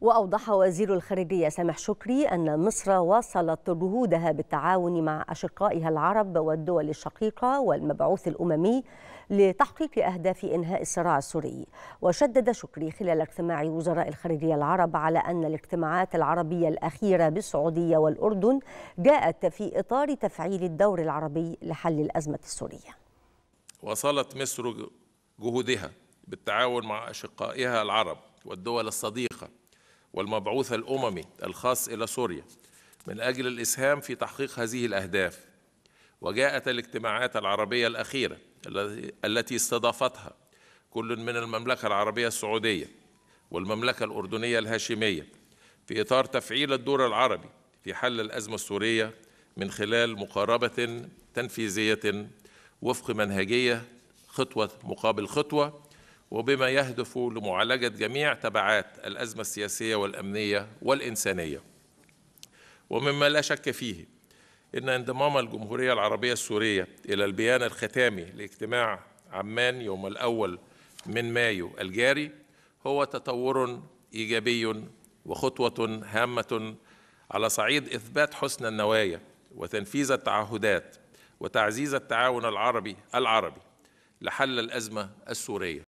وأوضح وزير الخارجية سامح شكري أن مصر واصلت جهودها بالتعاون مع أشقائها العرب والدول الشقيقة والمبعوث الأممي لتحقيق أهداف إنهاء الصراع السوري وشدد شكري خلال اجتماع وزراء الخارجية العرب على أن الاجتماعات العربية الأخيرة بالسعودية والأردن جاءت في إطار تفعيل الدور العربي لحل الأزمة السورية وصلت مصر جهودها بالتعاون مع أشقائها العرب والدول الصديقة والمبعوث الأممي الخاص إلى سوريا من أجل الإسهام في تحقيق هذه الأهداف وجاءت الاجتماعات العربية الأخيرة التي استضافتها كل من المملكة العربية السعودية والمملكة الأردنية الهاشمية في إطار تفعيل الدور العربي في حل الأزمة السورية من خلال مقاربة تنفيذية وفق منهجية خطوة مقابل خطوة وبما يهدف لمعالجة جميع تبعات الأزمة السياسية والأمنية والإنسانية ومما لا شك فيه إن انضمام الجمهورية العربية السورية إلى البيان الختامي لاجتماع عمان يوم الأول من مايو الجاري هو تطور إيجابي وخطوة هامة على صعيد إثبات حسن النوايا وتنفيذ التعهدات وتعزيز التعاون العربي العربي لحل الأزمة السورية